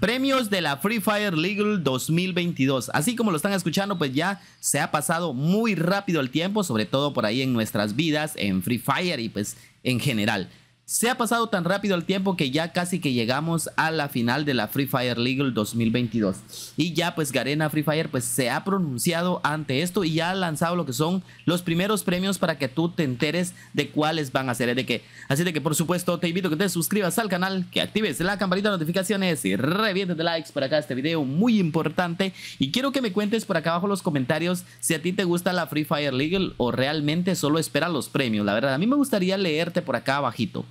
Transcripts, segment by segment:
Premios de la Free Fire Legal 2022. Así como lo están escuchando, pues ya se ha pasado muy rápido el tiempo, sobre todo por ahí en nuestras vidas, en Free Fire y pues en general. Se ha pasado tan rápido el tiempo que ya casi que llegamos a la final de la Free Fire Legal 2022. Y ya pues Garena Free Fire pues se ha pronunciado ante esto y ya ha lanzado lo que son los primeros premios para que tú te enteres de cuáles van a ser. ¿eh? De qué así de que por supuesto te invito a que te suscribas al canal, que actives la campanita de notificaciones y revientes de likes para acá este video muy importante. Y quiero que me cuentes por acá abajo los comentarios si a ti te gusta la Free Fire Legal o realmente solo espera los premios. La verdad, a mí me gustaría leerte por acá abajito.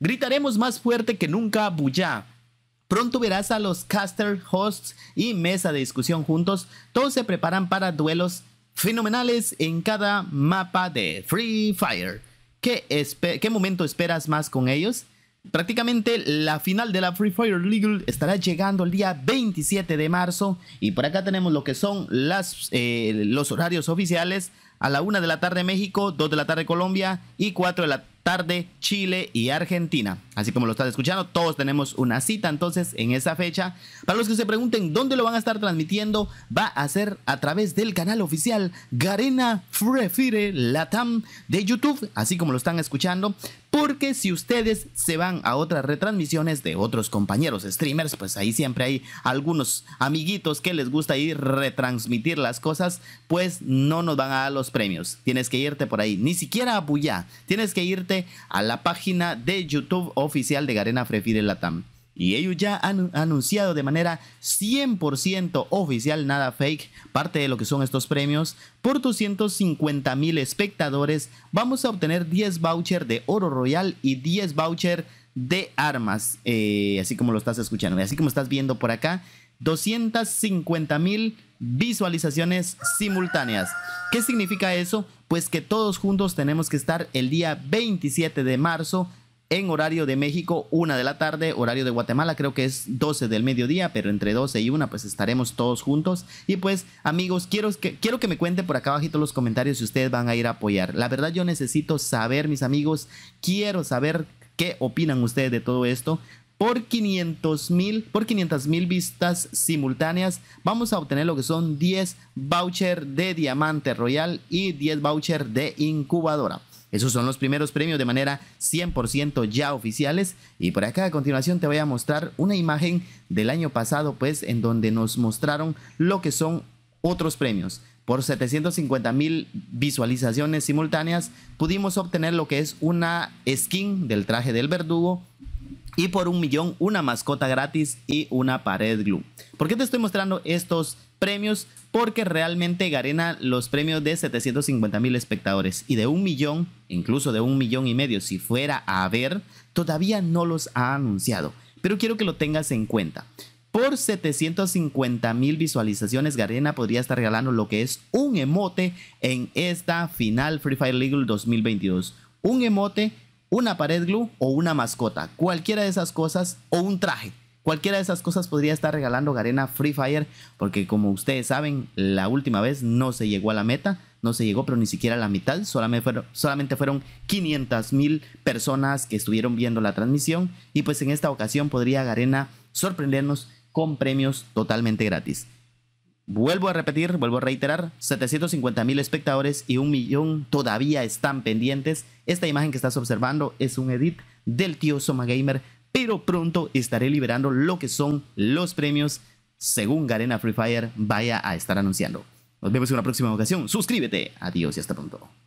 Gritaremos más fuerte que nunca, Bulla, Pronto verás a los caster, hosts y mesa de discusión juntos. Todos se preparan para duelos fenomenales en cada mapa de Free Fire. ¿Qué, momento esperas más con ellos? Prácticamente la final de la Free Fire League estará llegando el día 27 de marzo y por acá tenemos lo que son eh, los horarios oficiales a la 1 de la tarde México, 2 de la tarde Colombia y 4 de la tarde tarde Chile y Argentina. Así como lo están escuchando, todos tenemos una cita entonces en esa fecha. Para los que se pregunten dónde lo van a estar transmitiendo, va a ser a través del canal oficial Garena Frefire Latam de YouTube, así como lo están escuchando. Porque si ustedes se van a otras retransmisiones de otros compañeros streamers, pues ahí siempre hay algunos amiguitos que les gusta ir retransmitir las cosas, pues no nos van a dar los premios. Tienes que irte por ahí, ni siquiera a Puyá, tienes que irte a la página de YouTube oficial de Garena de Latam. Y ellos ya han anunciado de manera 100% oficial, nada fake, parte de lo que son estos premios. Por 250 mil espectadores vamos a obtener 10 vouchers de oro royal y 10 voucher de armas, eh, así como lo estás escuchando, así como estás viendo por acá. 250 mil visualizaciones simultáneas. ¿Qué significa eso? Pues que todos juntos tenemos que estar el día 27 de marzo en horario de México, una de la tarde, horario de Guatemala creo que es 12 del mediodía, pero entre 12 y una pues estaremos todos juntos. Y pues amigos, quiero que, quiero que me cuente por acá abajito los comentarios si ustedes van a ir a apoyar. La verdad yo necesito saber, mis amigos, quiero saber qué opinan ustedes de todo esto por 500 mil por vistas simultáneas vamos a obtener lo que son 10 voucher de diamante royal y 10 voucher de incubadora esos son los primeros premios de manera 100% ya oficiales y por acá a continuación te voy a mostrar una imagen del año pasado pues en donde nos mostraron lo que son otros premios por 750 mil visualizaciones simultáneas pudimos obtener lo que es una skin del traje del verdugo y por un millón una mascota gratis y una pared glue. ¿Por qué te estoy mostrando estos premios? Porque realmente Garena los premios de 750 mil espectadores y de un millón, incluso de un millón y medio si fuera a ver, todavía no los ha anunciado. Pero quiero que lo tengas en cuenta. Por 750 mil visualizaciones, Garena podría estar regalando lo que es un emote en esta final Free Fire League 2022. Un emote una pared glue o una mascota, cualquiera de esas cosas o un traje. Cualquiera de esas cosas podría estar regalando Garena Free Fire, porque como ustedes saben, la última vez no se llegó a la meta, no se llegó, pero ni siquiera a la mitad, solamente fueron, solamente fueron 500 mil personas que estuvieron viendo la transmisión, y pues en esta ocasión podría Garena sorprendernos con premios totalmente gratis. Vuelvo a repetir, vuelvo a reiterar, 750 mil espectadores y un millón todavía están pendientes. Esta imagen que estás observando es un edit del tío Soma Gamer, pero pronto estaré liberando lo que son los premios según Garena Free Fire vaya a estar anunciando. Nos vemos en una próxima ocasión. Suscríbete. Adiós y hasta pronto.